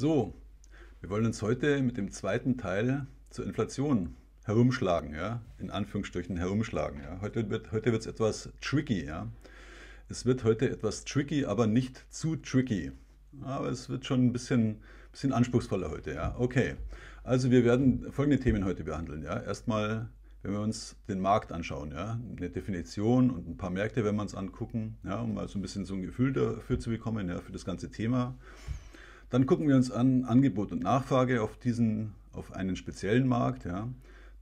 So, wir wollen uns heute mit dem zweiten Teil zur Inflation herumschlagen, ja, in Anführungsstrichen herumschlagen. Ja. Heute wird heute etwas tricky, ja. Es wird heute etwas tricky, aber nicht zu tricky. Aber es wird schon ein bisschen, bisschen anspruchsvoller heute, ja. Okay. Also wir werden folgende Themen heute behandeln, ja. Erstmal, wenn wir uns den Markt anschauen, ja, eine Definition und ein paar Märkte, wenn wir uns angucken, ja, um mal so ein bisschen so ein Gefühl dafür zu bekommen, ja, für das ganze Thema. Dann gucken wir uns an Angebot und Nachfrage auf, diesen, auf einen speziellen Markt. Ja.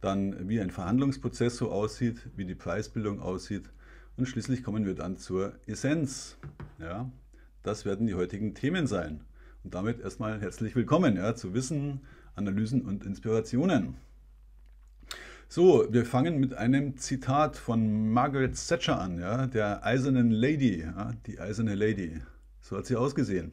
Dann, wie ein Verhandlungsprozess so aussieht, wie die Preisbildung aussieht. Und schließlich kommen wir dann zur Essenz. Ja. Das werden die heutigen Themen sein. Und damit erstmal herzlich willkommen ja, zu Wissen, Analysen und Inspirationen. So, wir fangen mit einem Zitat von Margaret Thatcher an, ja, der eisernen Lady, ja, die eiserne Lady. So hat sie ausgesehen.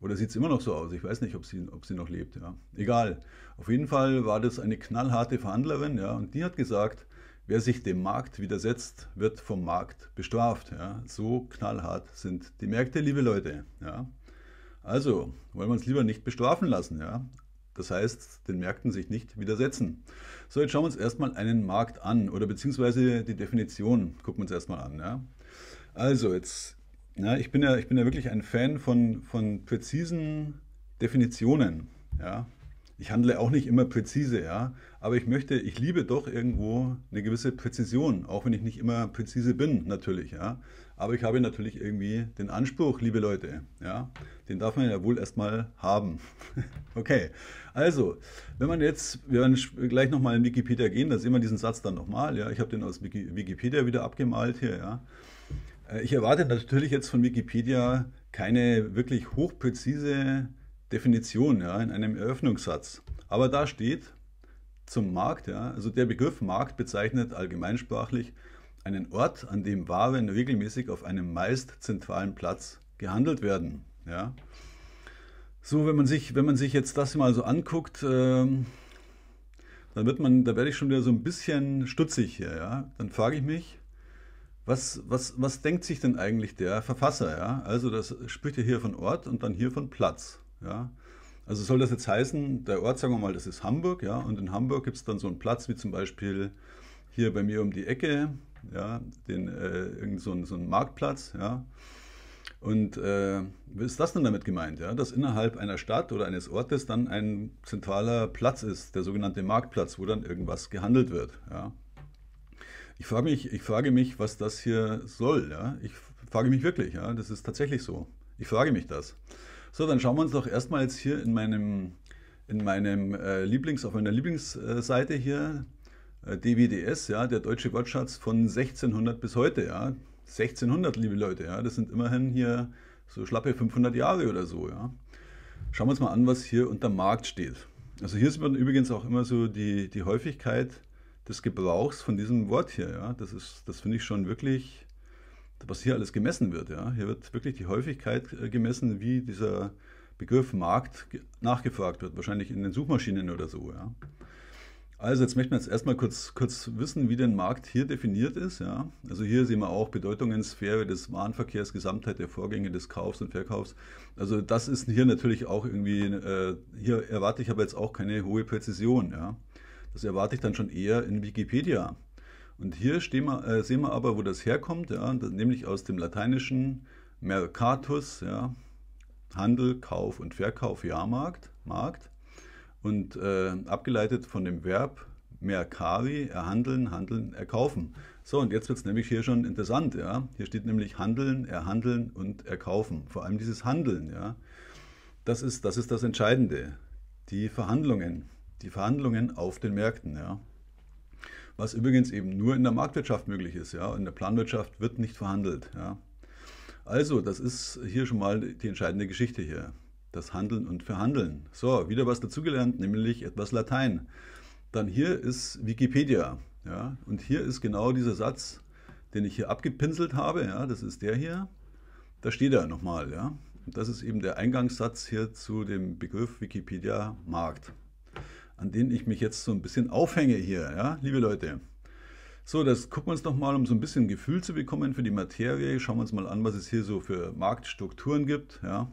Oder sieht es immer noch so aus? Ich weiß nicht, ob sie, ob sie noch lebt. Ja. Egal. Auf jeden Fall war das eine knallharte Verhandlerin. Ja, und die hat gesagt, wer sich dem Markt widersetzt, wird vom Markt bestraft. Ja. So knallhart sind die Märkte, liebe Leute. Ja. Also wollen wir uns lieber nicht bestrafen lassen. Ja. Das heißt, den Märkten sich nicht widersetzen. So, jetzt schauen wir uns erstmal einen Markt an oder beziehungsweise die Definition gucken wir uns erstmal an. Ja. Also, jetzt ja, ich, bin ja, ich bin ja wirklich ein Fan von, von präzisen Definitionen. Ja. Ich handle auch nicht immer präzise, ja, aber ich möchte, ich liebe doch irgendwo eine gewisse Präzision, auch wenn ich nicht immer präzise bin, natürlich, ja. Aber ich habe natürlich irgendwie den Anspruch, liebe Leute, ja, den darf man ja wohl erstmal haben. okay, also, wenn man jetzt, wir werden gleich nochmal in Wikipedia gehen, da sehen wir diesen Satz dann nochmal, ja. Ich habe den aus Wikipedia wieder abgemalt hier, ja. Äh, ich erwarte natürlich jetzt von Wikipedia keine wirklich hochpräzise Definition ja, in einem Eröffnungssatz. Aber da steht zum Markt, ja, also der Begriff Markt bezeichnet allgemeinsprachlich einen Ort, an dem Waren regelmäßig auf einem meist zentralen Platz gehandelt werden. Ja. So, wenn man, sich, wenn man sich jetzt das mal so anguckt, ähm, dann wird man, da werde ich schon wieder so ein bisschen stutzig hier. Ja. Dann frage ich mich, was, was, was denkt sich denn eigentlich der Verfasser? Ja? Also das spricht ja hier von Ort und dann hier von Platz. Ja? Also soll das jetzt heißen, der Ort, sagen wir mal, das ist Hamburg, ja, und in Hamburg gibt es dann so einen Platz wie zum Beispiel hier bei mir um die Ecke, ja, den, äh, irgend so, ein, so einen Marktplatz, ja. Und äh, ist das denn damit gemeint, ja? dass innerhalb einer Stadt oder eines Ortes dann ein zentraler Platz ist, der sogenannte Marktplatz, wo dann irgendwas gehandelt wird? Ja? Ich frage mich, ich frage mich was das hier soll. Ja? Ich frage mich wirklich, ja? das ist tatsächlich so. Ich frage mich das. So, dann schauen wir uns doch erstmal jetzt hier in meinem, in meinem äh, Lieblings, auf meiner Lieblingsseite hier, äh, DWDS, ja, der deutsche Wortschatz von 1600 bis heute, ja. 1600, liebe Leute, ja, das sind immerhin hier so schlappe 500 Jahre oder so, ja. Schauen wir uns mal an, was hier unter Markt steht. Also hier sieht man übrigens auch immer so die, die Häufigkeit des Gebrauchs von diesem Wort hier. Ja? Das, das finde ich schon wirklich, was hier alles gemessen wird. Ja? Hier wird wirklich die Häufigkeit äh, gemessen, wie dieser Begriff Markt nachgefragt wird, wahrscheinlich in den Suchmaschinen oder so. Ja? Also jetzt möchten wir jetzt erstmal kurz, kurz wissen, wie der Markt hier definiert ist. Ja? Also hier sehen wir auch Bedeutungen, Sphäre des Warenverkehrs, Gesamtheit der Vorgänge des Kaufs und Verkaufs. Also das ist hier natürlich auch irgendwie, äh, hier erwarte ich aber jetzt auch keine hohe Präzision. Ja? Das erwarte ich dann schon eher in Wikipedia. Und hier wir, äh, sehen wir aber, wo das herkommt, ja, nämlich aus dem lateinischen Mercatus, ja, Handel, Kauf und Verkauf, Jahrmarkt, Markt. Und äh, abgeleitet von dem Verb mercari, erhandeln, handeln, erkaufen. So, und jetzt wird es nämlich hier schon interessant. Ja? Hier steht nämlich handeln, erhandeln und erkaufen. Vor allem dieses Handeln, ja? das, ist, das ist das Entscheidende, die Verhandlungen die Verhandlungen auf den Märkten. Ja. Was übrigens eben nur in der Marktwirtschaft möglich ist. Ja. In der Planwirtschaft wird nicht verhandelt. Ja. Also, das ist hier schon mal die entscheidende Geschichte hier. Das Handeln und Verhandeln. So, wieder was dazugelernt, nämlich etwas Latein. Dann hier ist Wikipedia. Ja. Und hier ist genau dieser Satz, den ich hier abgepinselt habe. Ja. Das ist der hier. Da steht er nochmal. Ja. Und das ist eben der Eingangssatz hier zu dem Begriff Wikipedia-Markt an denen ich mich jetzt so ein bisschen aufhänge hier, ja, liebe Leute. So, das gucken wir uns nochmal, um so ein bisschen Gefühl zu bekommen für die Materie. Schauen wir uns mal an, was es hier so für Marktstrukturen gibt. Ja.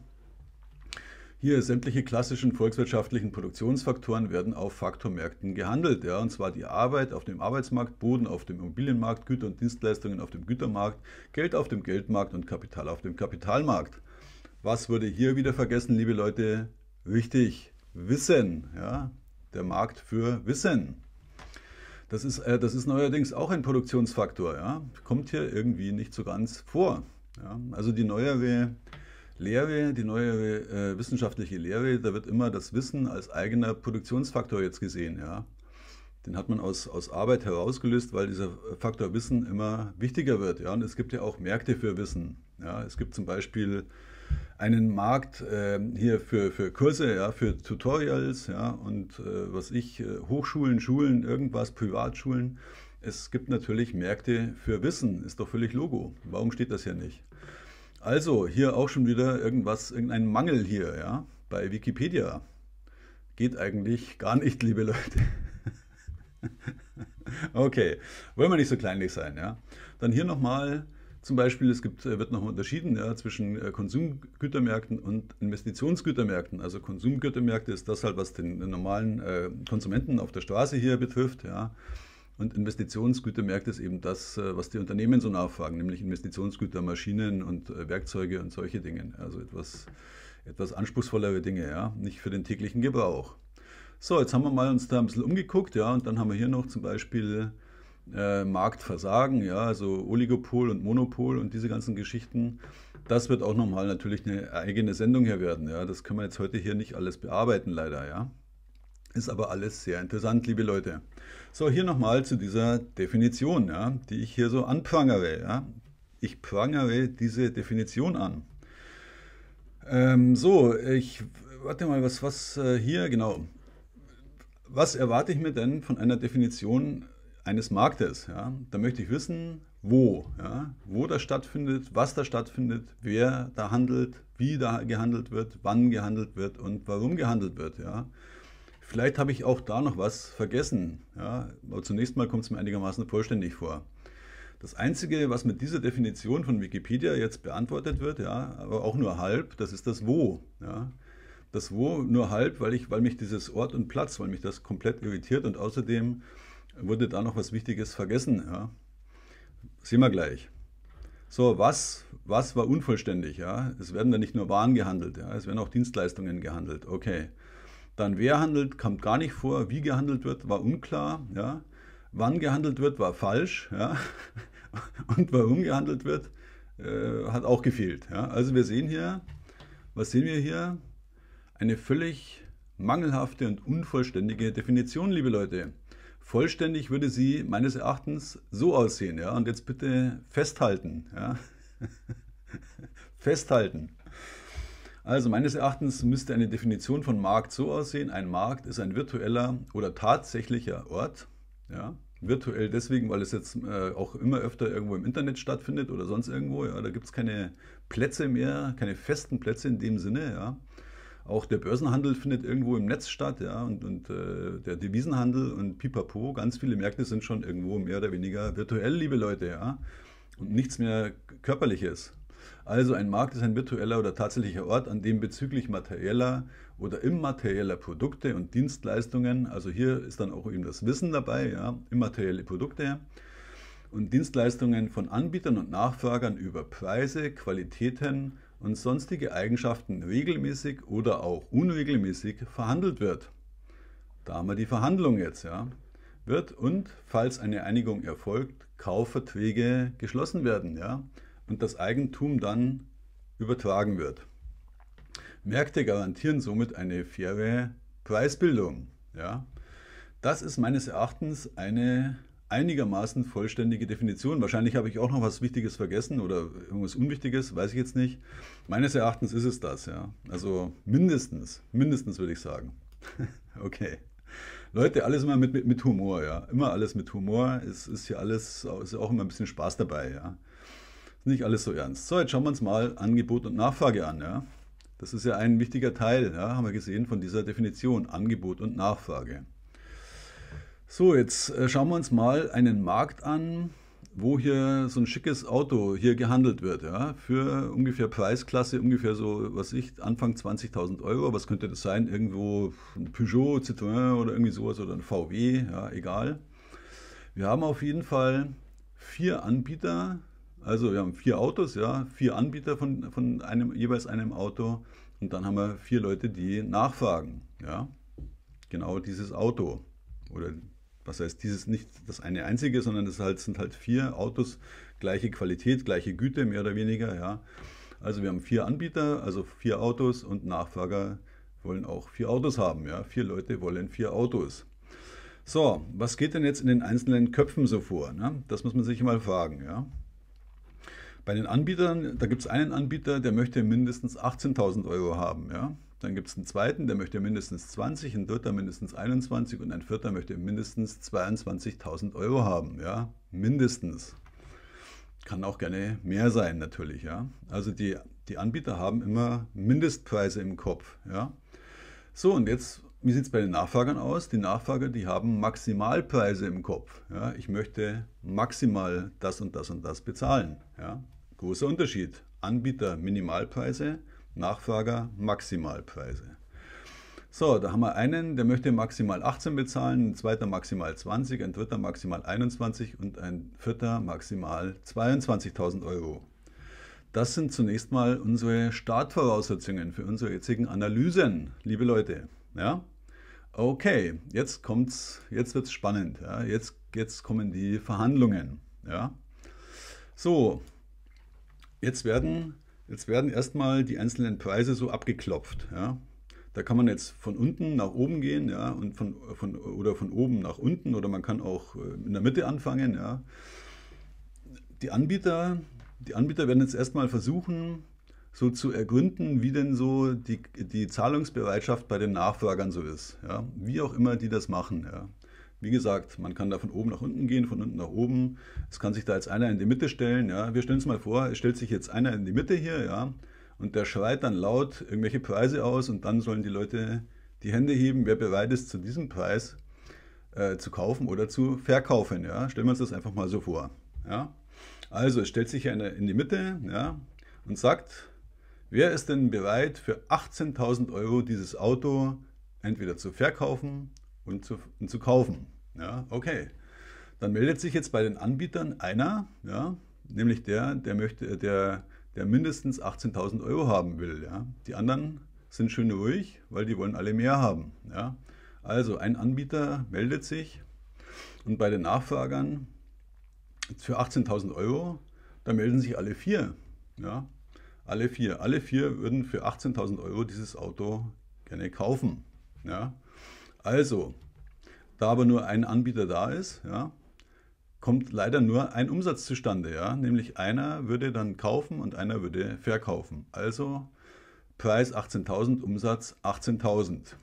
Hier, sämtliche klassischen volkswirtschaftlichen Produktionsfaktoren werden auf Faktormärkten gehandelt. Ja, und zwar die Arbeit auf dem Arbeitsmarkt, Boden auf dem Immobilienmarkt, Güter und Dienstleistungen auf dem Gütermarkt, Geld auf dem Geldmarkt und Kapital auf dem Kapitalmarkt. Was wurde hier wieder vergessen, liebe Leute? Richtig, Wissen. Ja, der Markt für Wissen. Das ist, äh, das ist neuerdings auch ein Produktionsfaktor, ja? kommt hier irgendwie nicht so ganz vor. Ja? Also die neuere Lehre, die neuere äh, wissenschaftliche Lehre, da wird immer das Wissen als eigener Produktionsfaktor jetzt gesehen. Ja? Den hat man aus, aus Arbeit herausgelöst, weil dieser Faktor Wissen immer wichtiger wird. Ja? Und es gibt ja auch Märkte für Wissen. Ja? Es gibt zum Beispiel einen Markt äh, hier für, für Kurse, ja, für Tutorials ja, und äh, was ich, äh, Hochschulen, Schulen, irgendwas, Privatschulen. Es gibt natürlich Märkte für Wissen, ist doch völlig Logo. Warum steht das hier nicht? Also, hier auch schon wieder irgendwas, irgendein Mangel hier, ja, bei Wikipedia. Geht eigentlich gar nicht, liebe Leute. okay, wollen wir nicht so kleinlich sein, ja. Dann hier nochmal zum Beispiel, es gibt, äh, wird noch unterschieden ja, zwischen äh, Konsumgütermärkten und Investitionsgütermärkten. Also Konsumgütermärkte ist das halt, was den äh, normalen äh, Konsumenten auf der Straße hier betrifft. Ja. Und Investitionsgütermärkte ist eben das, was die Unternehmen so nachfragen, nämlich Investitionsgüter, Maschinen und Werkzeuge und solche Dinge. Also etwas, etwas anspruchsvollere Dinge, ja, nicht für den täglichen Gebrauch. So, jetzt haben wir mal uns da ein bisschen umgeguckt, ja, und dann haben wir hier noch zum Beispiel äh, Marktversagen, ja, also Oligopol und Monopol und diese ganzen Geschichten. Das wird auch nochmal natürlich eine eigene Sendung hier werden, ja. Das können wir jetzt heute hier nicht alles bearbeiten, leider, ja. Ist aber alles sehr interessant, liebe Leute. So, hier nochmal zu dieser Definition, ja, die ich hier so anprangere, ja. Ich prangere diese Definition an. Ähm, so, ich warte mal, was, was äh, hier genau. Was erwarte ich mir denn von einer Definition eines Marktes. Ja? Da möchte ich wissen, wo, ja? wo das stattfindet, was da stattfindet, wer da handelt, wie da gehandelt wird, wann gehandelt wird und warum gehandelt wird. Ja? Vielleicht habe ich auch da noch was vergessen. Ja? Aber zunächst mal kommt es mir einigermaßen vollständig vor. Das Einzige, was mit dieser Definition von Wikipedia jetzt beantwortet wird, ja, aber auch nur halb, das ist das Wo. Ja? Das Wo nur halb, weil, ich, weil mich dieses Ort und Platz, weil mich das komplett irritiert und außerdem wurde da noch was Wichtiges vergessen. Ja. Sehen wir gleich. So, was, was war unvollständig? Ja? Es werden da nicht nur Waren gehandelt, ja? es werden auch Dienstleistungen gehandelt. Okay. Dann wer handelt, kam gar nicht vor. Wie gehandelt wird, war unklar. Ja? Wann gehandelt wird, war falsch. Ja? Und warum gehandelt wird, äh, hat auch gefehlt. Ja? Also wir sehen hier, was sehen wir hier? Eine völlig mangelhafte und unvollständige Definition, liebe Leute vollständig würde sie meines Erachtens so aussehen. Ja? Und jetzt bitte festhalten. Ja? festhalten. Also meines Erachtens müsste eine Definition von Markt so aussehen. Ein Markt ist ein virtueller oder tatsächlicher Ort. Ja? Virtuell deswegen, weil es jetzt äh, auch immer öfter irgendwo im Internet stattfindet oder sonst irgendwo. Ja? Da gibt es keine Plätze mehr, keine festen Plätze in dem Sinne. Ja? Auch der Börsenhandel findet irgendwo im Netz statt, ja, und, und äh, der Devisenhandel und pipapo. Ganz viele Märkte sind schon irgendwo mehr oder weniger virtuell, liebe Leute, ja. Und nichts mehr Körperliches. Also ein Markt ist ein virtueller oder tatsächlicher Ort, an dem bezüglich materieller oder immaterieller Produkte und Dienstleistungen, also hier ist dann auch eben das Wissen dabei, ja, immaterielle Produkte und Dienstleistungen von Anbietern und Nachfragern über Preise, Qualitäten, und sonstige Eigenschaften regelmäßig oder auch unregelmäßig verhandelt wird. Da haben wir die Verhandlung jetzt, ja. Wird und, falls eine Einigung erfolgt, Kaufverträge geschlossen werden, ja. Und das Eigentum dann übertragen wird. Märkte garantieren somit eine faire Preisbildung, ja. Das ist meines Erachtens eine einigermaßen vollständige Definition. Wahrscheinlich habe ich auch noch was Wichtiges vergessen oder irgendwas Unwichtiges, weiß ich jetzt nicht. Meines Erachtens ist es das, ja. Also mindestens, mindestens würde ich sagen. okay. Leute, alles immer mit, mit, mit, Humor, ja. Immer alles mit Humor. Es ist ja alles, ist auch immer ein bisschen Spaß dabei, ja. Ist nicht alles so ernst. So, jetzt schauen wir uns mal Angebot und Nachfrage an, ja. Das ist ja ein wichtiger Teil, ja, haben wir gesehen, von dieser Definition, Angebot und Nachfrage. So, jetzt äh, schauen wir uns mal einen Markt an, wo hier so ein schickes Auto hier gehandelt wird. Ja, für ungefähr Preisklasse, ungefähr so, was ich, Anfang 20.000 Euro. Was könnte das sein? Irgendwo ein Peugeot, Citroën oder irgendwie sowas oder ein VW, ja, egal. Wir haben auf jeden Fall vier Anbieter, also wir haben vier Autos, ja, vier Anbieter von, von einem, jeweils einem Auto und dann haben wir vier Leute, die nachfragen, ja, genau dieses Auto oder was heißt dieses nicht das eine einzige, sondern es halt, sind halt vier Autos, gleiche Qualität, gleiche Güte, mehr oder weniger. Ja. Also wir haben vier Anbieter, also vier Autos und Nachfrager wollen auch vier Autos haben. Ja. Vier Leute wollen vier Autos. So, was geht denn jetzt in den einzelnen Köpfen so vor? Ne? Das muss man sich mal fragen. Ja. Bei den Anbietern, da gibt es einen Anbieter, der möchte mindestens 18.000 Euro haben. Ja. Dann gibt es einen zweiten, der möchte mindestens 20, ein dritter mindestens 21 und ein vierter möchte mindestens 22.000 Euro haben. Ja, mindestens. Kann auch gerne mehr sein, natürlich. Ja, also die, die Anbieter haben immer Mindestpreise im Kopf. Ja, so und jetzt, wie sieht es bei den Nachfragern aus? Die Nachfrager, die haben Maximalpreise im Kopf. Ja, ich möchte maximal das und das und das bezahlen. Ja, großer Unterschied. Anbieter Minimalpreise, Nachfrager Maximalpreise. So, da haben wir einen, der möchte maximal 18 bezahlen, ein zweiter maximal 20, ein dritter maximal 21 und ein vierter maximal 22.000 Euro. Das sind zunächst mal unsere Startvoraussetzungen für unsere jetzigen Analysen, liebe Leute. Ja? Okay, jetzt kommt's, jetzt wird's spannend. Ja? Jetzt, jetzt kommen die Verhandlungen. Ja? So, jetzt werden Jetzt werden erstmal die einzelnen Preise so abgeklopft. Ja? Da kann man jetzt von unten nach oben gehen ja? und von, von, oder von oben nach unten oder man kann auch äh, in der Mitte anfangen. Ja? Die, Anbieter, die Anbieter werden jetzt erstmal versuchen, so zu ergründen, wie denn so die, die Zahlungsbereitschaft bei den Nachfragern so ist. Ja? Wie auch immer die das machen. Ja? Wie gesagt, man kann da von oben nach unten gehen, von unten nach oben. Es kann sich da jetzt einer in die Mitte stellen. Ja. Wir stellen es mal vor, es stellt sich jetzt einer in die Mitte hier, ja, und der schreit dann laut irgendwelche Preise aus und dann sollen die Leute die Hände heben, wer bereit ist, zu diesem Preis äh, zu kaufen oder zu verkaufen. Ja. Stellen wir uns das einfach mal so vor. Ja. Also es stellt sich einer in die Mitte ja, und sagt, wer ist denn bereit, für 18.000 Euro dieses Auto entweder zu verkaufen und zu, und zu kaufen. Ja, okay. Dann meldet sich jetzt bei den Anbietern einer, ja, nämlich der, der möchte, der, der mindestens 18.000 Euro haben will. Ja. Die anderen sind schön ruhig, weil die wollen alle mehr haben. Ja. Also ein Anbieter meldet sich und bei den Nachfragern für 18.000 Euro, da melden sich alle vier. Ja. Alle vier. Alle vier würden für 18.000 Euro dieses Auto gerne kaufen. Ja. Also, da aber nur ein Anbieter da ist, ja, kommt leider nur ein Umsatz zustande, ja, nämlich einer würde dann kaufen und einer würde verkaufen. Also Preis 18.000, Umsatz 18.000.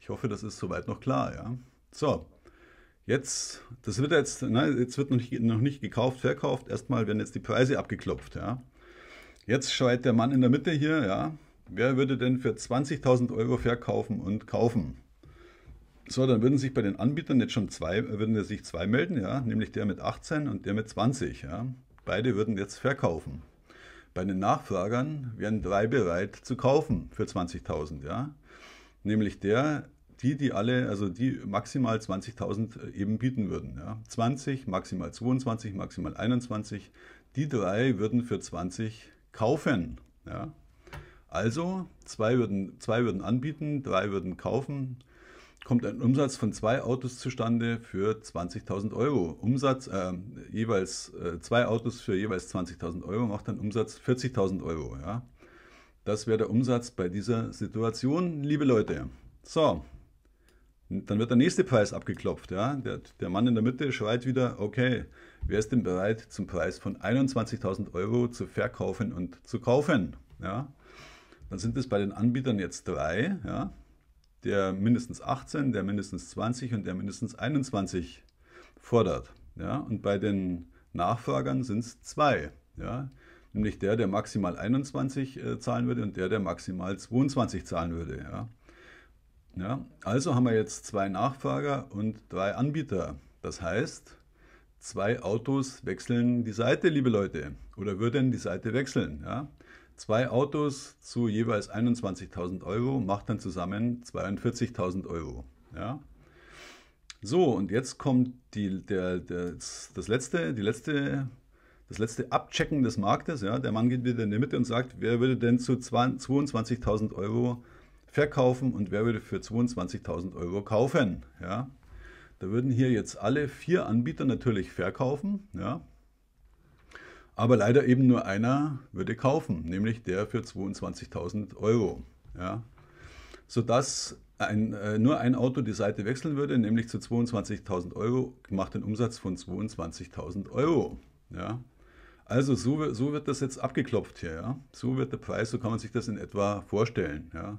Ich hoffe, das ist soweit noch klar, ja. So, jetzt, das wird jetzt, na, ne, jetzt wird noch nicht, noch nicht gekauft, verkauft. Erstmal werden jetzt die Preise abgeklopft, ja. Jetzt schreit der Mann in der Mitte hier, ja, wer würde denn für 20.000 Euro verkaufen und kaufen? So, dann würden sich bei den Anbietern jetzt schon zwei, äh, würden sich zwei melden, ja, nämlich der mit 18 und der mit 20. Ja. Beide würden jetzt verkaufen. Bei den Nachfragern wären drei bereit zu kaufen für 20.000, ja. Nämlich der, die, die alle, also die maximal 20.000 äh, eben bieten würden, ja. 20, maximal 22, maximal 21. Die drei würden für 20 kaufen, ja. Also zwei würden, zwei würden anbieten, drei würden kaufen kommt ein Umsatz von zwei Autos zustande für 20.000 Euro. Umsatz, äh, jeweils äh, zwei Autos für jeweils 20.000 Euro macht einen Umsatz 40.000 Euro. Ja? Das wäre der Umsatz bei dieser Situation, liebe Leute. So, dann wird der nächste Preis abgeklopft. Ja? Der, der Mann in der Mitte schreit wieder, okay, wer ist denn bereit, zum Preis von 21.000 Euro zu verkaufen und zu kaufen? Ja? Dann sind es bei den Anbietern jetzt drei. Ja? der mindestens 18, der mindestens 20 und der mindestens 21 fordert. Ja? Und bei den Nachfragern sind es zwei. Ja? Nämlich der, der maximal 21 äh, zahlen würde und der, der maximal 22 zahlen würde. Ja? Ja? Also haben wir jetzt zwei Nachfrager und drei Anbieter. Das heißt, zwei Autos wechseln die Seite, liebe Leute. Oder würden die Seite wechseln. Ja? Zwei Autos zu jeweils 21.000 Euro macht dann zusammen 42.000 Euro. Ja? So, und jetzt kommt die, der, der, das, letzte, die letzte, das letzte Abchecken des Marktes. Ja? Der Mann geht wieder in die Mitte und sagt, wer würde denn zu 22.000 Euro verkaufen und wer würde für 22.000 Euro kaufen? Ja? Da würden hier jetzt alle vier Anbieter natürlich verkaufen. Ja? aber leider eben nur einer würde kaufen, nämlich der für 22.000 Euro. Ja? Sodass ein, äh, nur ein Auto die Seite wechseln würde, nämlich zu 22.000 Euro, macht den Umsatz von 22.000 Euro. Ja? Also so, so, wird das jetzt abgeklopft hier. Ja? So wird der Preis, so kann man sich das in etwa vorstellen. Ja?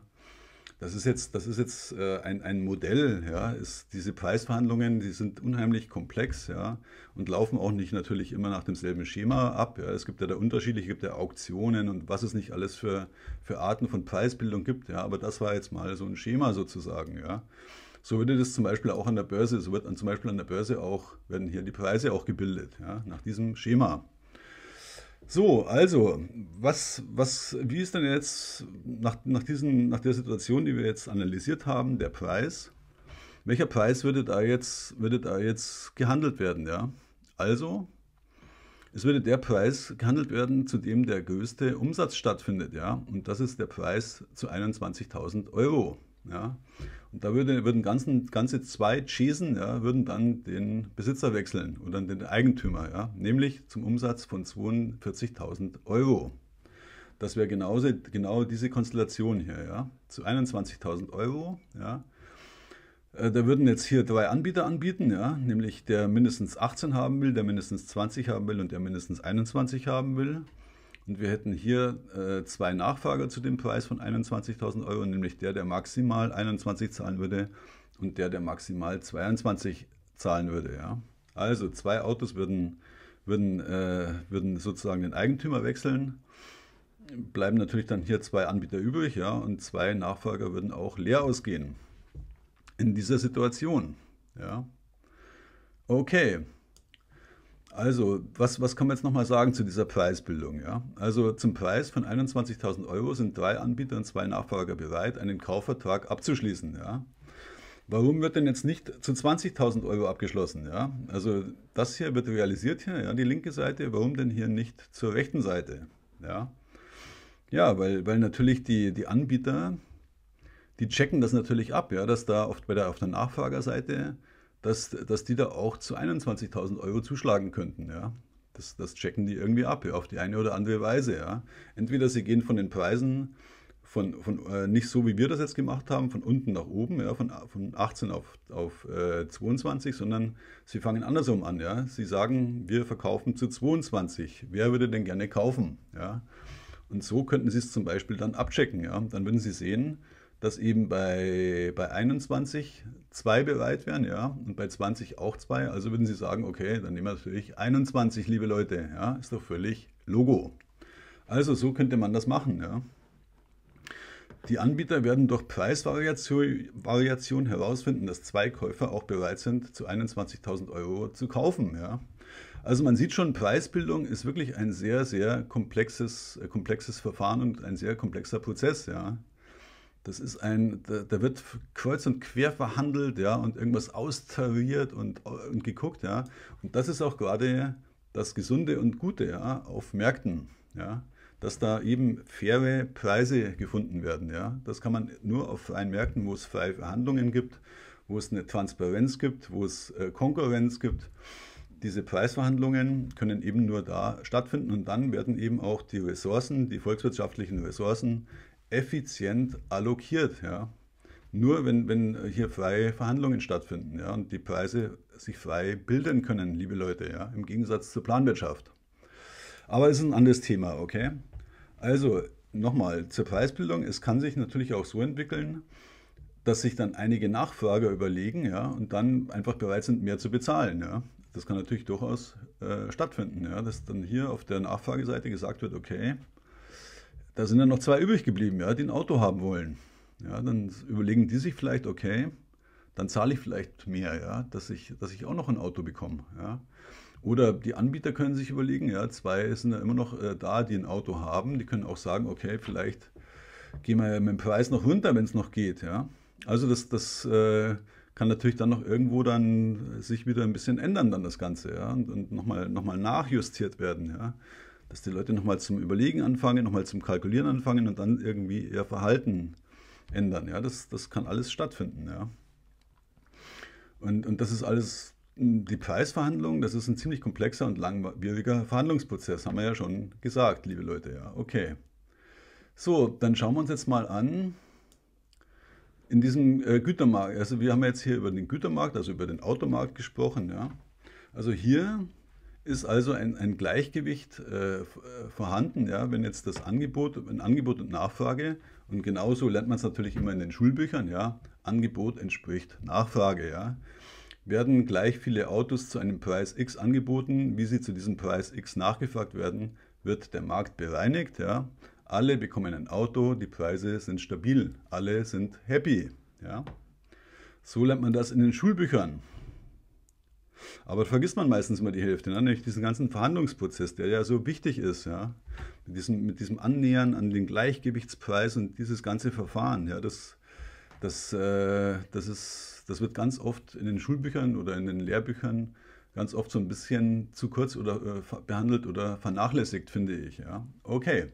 Das ist jetzt, das ist jetzt äh, ein, ein Modell, ja. Ist, diese Preisverhandlungen, die sind unheimlich komplex, ja, und laufen auch nicht natürlich immer nach demselben Schema ab. Ja. Es gibt ja da unterschiedliche, gibt ja Auktionen und was es nicht alles für, für Arten von Preisbildung gibt, ja. Aber das war jetzt mal so ein Schema sozusagen, ja. So würde das zum Beispiel auch an der Börse, so wird an, zum Beispiel an der Börse auch, werden hier die Preise auch gebildet, ja, nach diesem Schema. So, also, was, was, wie ist denn jetzt nach, nach, diesen, nach der Situation, die wir jetzt analysiert haben, der Preis? Welcher Preis würde da jetzt, würde da jetzt gehandelt werden? Ja? Also, es würde der Preis gehandelt werden, zu dem der größte Umsatz stattfindet. Ja? Und das ist der Preis zu 21.000 Euro. Ja? Da würde, würden ganzen, ganze zwei Chesen ja, würden dann den Besitzer wechseln oder den Eigentümer, ja, nämlich zum Umsatz von 42.000 Euro. Das wäre genauso, genau diese Konstellation hier, ja, zu 21.000 Euro. Ja. Äh, da würden jetzt hier drei Anbieter anbieten, ja, nämlich der mindestens 18 haben will, der mindestens 20 haben will und der mindestens 21 haben will. Und wir hätten hier äh, zwei Nachfrager zu dem Preis von 21.000 Euro, nämlich der, der maximal 21 zahlen würde und der, der maximal 22 zahlen würde. Ja? Also zwei Autos würden, würden, äh, würden sozusagen den Eigentümer wechseln. Bleiben natürlich dann hier zwei Anbieter übrig, ja, und zwei Nachfrager würden auch leer ausgehen. In dieser Situation, ja. Okay, also, was, was kann man jetzt nochmal sagen zu dieser Preisbildung? Ja? Also zum Preis von 21.000 Euro sind drei Anbieter und zwei Nachfrager bereit, einen Kaufvertrag abzuschließen. Ja? Warum wird denn jetzt nicht zu 20.000 Euro abgeschlossen? Ja? Also das hier wird realisiert hier, ja, die linke Seite, warum denn hier nicht zur rechten Seite? Ja, ja weil, weil natürlich die, die Anbieter, die checken das natürlich ab, ja, dass da oft bei der, auf der Nachfragerseite dass, dass die da auch zu 21.000 Euro zuschlagen könnten. Ja? Das, das checken die irgendwie ab, ja, auf die eine oder andere Weise. Ja? Entweder sie gehen von den Preisen von, von äh, nicht so, wie wir das jetzt gemacht haben, von unten nach oben, ja, von, von 18 auf, auf äh, 22, sondern sie fangen andersrum an. Ja? Sie sagen, wir verkaufen zu 22. Wer würde denn gerne kaufen? Ja? Und so könnten sie es zum Beispiel dann abchecken. Ja? Dann würden sie sehen, dass eben bei, bei 21 zwei bereit wären, ja, und bei 20 auch zwei. Also würden Sie sagen, okay, dann nehmen wir natürlich 21, liebe Leute, ja, ist doch völlig Logo. Also so könnte man das machen, ja. Die Anbieter werden durch Preisvariation herausfinden, dass zwei Käufer auch bereit sind, zu 21.000 Euro zu kaufen. Ja. Also man sieht schon, Preisbildung ist wirklich ein sehr, sehr komplexes, äh, komplexes Verfahren und ein sehr komplexer Prozess. Ja. Das ist ein, da, da, wird kreuz und quer verhandelt, ja, und irgendwas austariert und, und geguckt, ja. Und das ist auch gerade das Gesunde und Gute, ja, auf Märkten, ja, dass da eben faire Preise gefunden werden, ja. Das kann man nur auf freien Märkten, wo es freie Verhandlungen gibt, wo es eine Transparenz gibt, wo es äh, Konkurrenz gibt. Diese Preisverhandlungen können eben nur da stattfinden und dann werden eben auch die Ressourcen, die volkswirtschaftlichen Ressourcen effizient allokiert. Ja? Nur wenn, wenn hier freie Verhandlungen stattfinden ja? und die Preise sich frei bilden können, liebe Leute, ja? im Gegensatz zur Planwirtschaft. Aber es ist ein anderes Thema, okay? Also nochmal zur Preisbildung. Es kann sich natürlich auch so entwickeln, dass sich dann einige Nachfrager überlegen ja, und dann einfach bereit sind, mehr zu bezahlen. Ja. Das kann natürlich durchaus äh, stattfinden, ja, dass dann hier auf der Nachfrageseite gesagt wird, okay, da sind dann noch zwei übrig geblieben, ja, die ein Auto haben wollen. Ja, dann überlegen die sich vielleicht, okay, dann zahle ich vielleicht mehr, ja, dass ich, dass ich auch noch ein Auto bekomme. Ja. Oder die Anbieter können sich überlegen, ja, zwei sind ja immer noch äh, da, die ein Auto haben. Die können auch sagen, okay, vielleicht gehen wir mit dem Preis noch runter, wenn es noch geht. Ja. Also das, das äh, kann natürlich dann noch irgendwo dann sich wieder ein bisschen ändern, dann das Ganze, ja, und, und nochmal noch mal nachjustiert werden, ja dass die Leute nochmal zum Überlegen anfangen, nochmal zum Kalkulieren anfangen und dann irgendwie ihr Verhalten ändern. Ja, das, das kann alles stattfinden. Ja. Und, und das ist alles hm, die Preisverhandlung, das ist ein ziemlich komplexer und langwieriger Verhandlungsprozess, haben wir ja schon gesagt, liebe Leute. Ja, okay. So, dann schauen wir uns jetzt mal an, in diesem äh, Gütermarkt, also wir haben jetzt hier über den Gütermarkt, also über den Automarkt gesprochen, ja. Also hier ist also ein, ein Gleichgewicht äh, äh, vorhanden, ja, wenn jetzt das Angebot, ein Angebot und Nachfrage, und genauso lernt man es natürlich immer in den Schulbüchern, ja, Angebot entspricht Nachfrage, ja, werden gleich viele Autos zu einem Preis X angeboten, wie sie zu diesem Preis X nachgefragt werden, wird der Markt bereinigt, ja, alle bekommen ein Auto, die Preise sind stabil, alle sind happy, ja. So lernt man das in den Schulbüchern. Aber vergisst man meistens immer die Hälfte, ne? nämlich diesen ganzen Verhandlungsprozess, der ja so wichtig ist, ja. Mit diesem, mit diesem Annähern an den Gleichgewichtspreis und dieses ganze Verfahren, ja, das, das, äh, das ist, das wird ganz oft in den Schulbüchern oder in den Lehrbüchern ganz oft so ein bisschen zu kurz oder äh, behandelt oder vernachlässigt, finde ich, ja. Okay.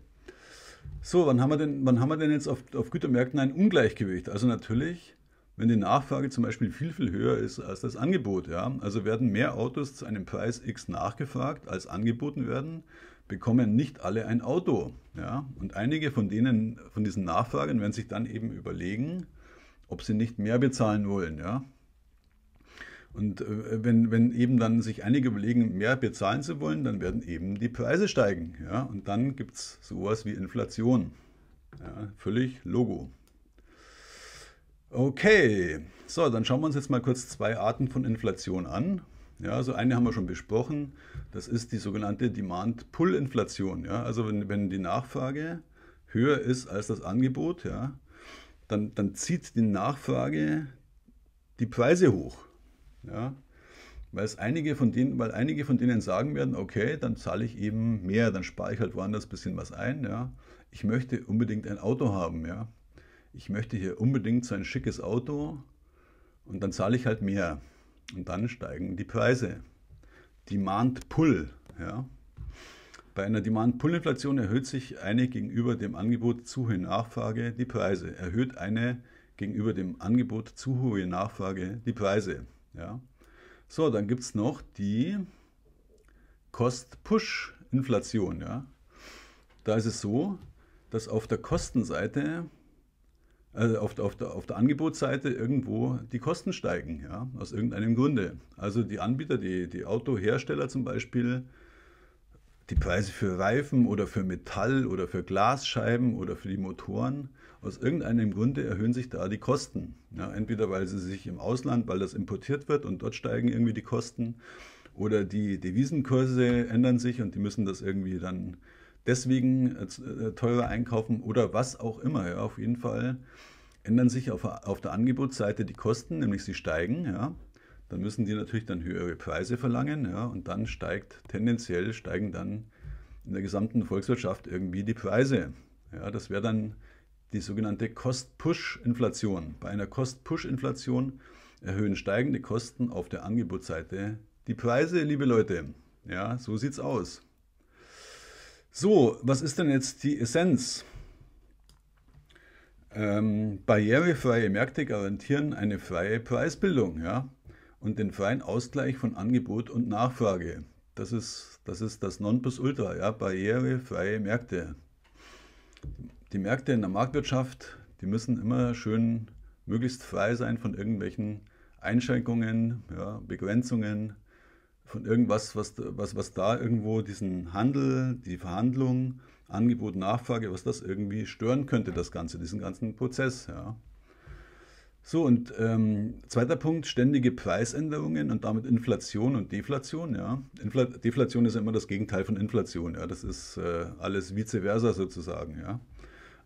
So, wann haben wir denn, wann haben wir denn jetzt auf, auf Gütermärkten ein Ungleichgewicht? Also natürlich wenn die Nachfrage zum Beispiel viel, viel höher ist als das Angebot. Ja? Also werden mehr Autos zu einem Preis X nachgefragt, als angeboten werden, bekommen nicht alle ein Auto. Ja? Und einige von, denen, von diesen Nachfragen werden sich dann eben überlegen, ob sie nicht mehr bezahlen wollen. Ja? Und äh, wenn, wenn eben dann sich einige überlegen, mehr bezahlen zu wollen, dann werden eben die Preise steigen. Ja? Und dann gibt es sowas wie Inflation. Ja, völlig Logo. Okay, so, dann schauen wir uns jetzt mal kurz zwei Arten von Inflation an. Ja, also eine haben wir schon besprochen, das ist die sogenannte Demand-Pull-Inflation. Ja, also wenn, wenn die Nachfrage höher ist als das Angebot, ja, dann, dann zieht die Nachfrage die Preise hoch. Ja, weil, es einige von denen, weil einige von denen sagen werden, okay, dann zahle ich eben mehr, dann spare ich halt woanders ein bisschen was ein. Ja. Ich möchte unbedingt ein Auto haben. Ja ich möchte hier unbedingt so ein schickes Auto und dann zahle ich halt mehr. Und dann steigen die Preise. Demand Pull. Ja. Bei einer Demand-Pull-Inflation erhöht sich eine gegenüber dem Angebot zu hohe Nachfrage die Preise. Erhöht eine gegenüber dem Angebot zu hohe Nachfrage die Preise. Ja. So, dann gibt es noch die Cost-Push-Inflation. Ja. Da ist es so, dass auf der Kostenseite also auf, der, auf, der, auf der Angebotsseite irgendwo die Kosten steigen, ja, aus irgendeinem Grunde. Also die Anbieter, die, die Autohersteller zum Beispiel, die Preise für Reifen oder für Metall oder für Glasscheiben oder für die Motoren, aus irgendeinem Grunde erhöhen sich da die Kosten. Ja, entweder weil sie sich im Ausland, weil das importiert wird und dort steigen irgendwie die Kosten, oder die Devisenkurse ändern sich und die müssen das irgendwie dann deswegen äh, äh, teurer einkaufen oder was auch immer. Ja, auf jeden Fall ändern sich auf, auf der Angebotsseite die Kosten, nämlich sie steigen. Ja. Dann müssen die natürlich dann höhere Preise verlangen ja, und dann steigt tendenziell steigen dann in der gesamten Volkswirtschaft irgendwie die Preise. Ja, das wäre dann die sogenannte Cost-Push-Inflation. Bei einer Cost-Push-Inflation erhöhen steigende Kosten auf der Angebotsseite die Preise, liebe Leute. Ja, so sieht's aus. So, was ist denn jetzt die Essenz? Ähm, barrierefreie Märkte garantieren eine freie Preisbildung ja? und den freien Ausgleich von Angebot und Nachfrage. Das ist das, ist das Nonplusultra, ja? barrierefreie Märkte. Die Märkte in der Marktwirtschaft, die müssen immer schön möglichst frei sein von irgendwelchen Einschränkungen, ja, Begrenzungen, von irgendwas, was, was, was da irgendwo diesen Handel, die Verhandlung, Angebot, Nachfrage, was das irgendwie stören könnte, das Ganze, diesen ganzen Prozess. Ja. So, und ähm, zweiter Punkt, ständige Preisänderungen und damit Inflation und Deflation. Ja. Infl Deflation ist ja immer das Gegenteil von Inflation. Ja. Das ist äh, alles vice versa sozusagen. Ja.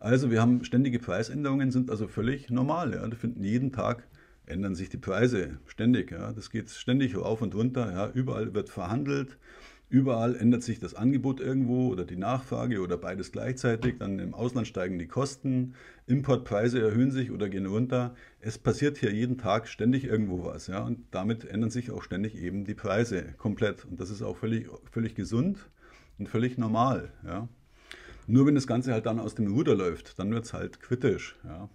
Also wir haben ständige Preisänderungen, sind also völlig normal. Ja. Die finden jeden Tag ändern sich die Preise ständig. Ja. Das geht ständig auf und runter. Ja. Überall wird verhandelt. Überall ändert sich das Angebot irgendwo oder die Nachfrage oder beides gleichzeitig. Dann im Ausland steigen die Kosten, Importpreise erhöhen sich oder gehen runter. Es passiert hier jeden Tag ständig irgendwo was. Ja? Und damit ändern sich auch ständig eben die Preise komplett. Und das ist auch völlig, völlig gesund und völlig normal. Ja? Nur wenn das Ganze halt dann aus dem Ruder läuft, dann wird es halt kritisch. Ja?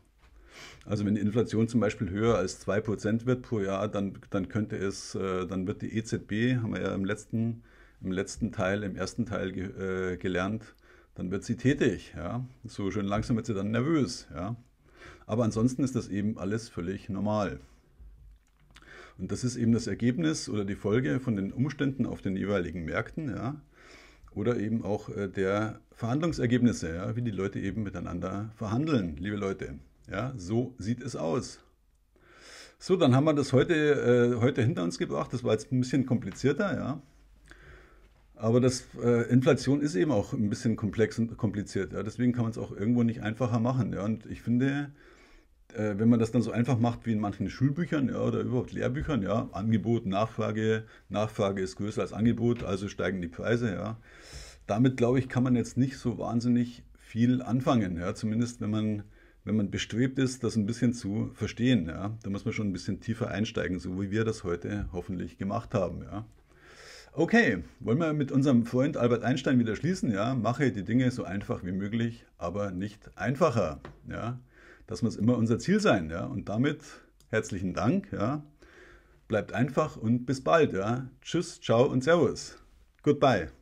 Also wenn die Inflation zum Beispiel höher als 2% wird pro Jahr, dann, dann könnte es, äh, dann wird die EZB, haben wir ja im letzten, im letzten Teil, im ersten Teil ge, äh, gelernt, dann wird sie tätig. Ja? So schön langsam wird sie dann nervös. Ja? Aber ansonsten ist das eben alles völlig normal. Und das ist eben das Ergebnis oder die Folge von den Umständen auf den jeweiligen Märkten, ja. Oder eben auch äh, der Verhandlungsergebnisse, ja, wie die Leute eben miteinander verhandeln, liebe Leute. Ja, so sieht es aus. So, dann haben wir das heute, äh, heute hinter uns gebracht. Das war jetzt ein bisschen komplizierter, ja. Aber das, äh, Inflation ist eben auch ein bisschen komplex und kompliziert. Ja. Deswegen kann man es auch irgendwo nicht einfacher machen. Ja. Und ich finde, äh, wenn man das dann so einfach macht wie in manchen Schulbüchern ja, oder überhaupt Lehrbüchern, ja, Angebot, Nachfrage, Nachfrage ist größer als Angebot, also steigen die Preise, ja. Damit, glaube ich, kann man jetzt nicht so wahnsinnig viel anfangen. Ja. Zumindest wenn man wenn man bestrebt ist, das ein bisschen zu verstehen, ja, da muss man schon ein bisschen tiefer einsteigen, so wie wir das heute hoffentlich gemacht haben, ja. Okay, wollen wir mit unserem Freund Albert Einstein wieder schließen, ja? Mache die Dinge so einfach wie möglich, aber nicht einfacher, ja? Das muss immer unser Ziel sein, ja? Und damit herzlichen Dank, ja? Bleibt einfach und bis bald, ja? Tschüss, ciao und servus. Goodbye.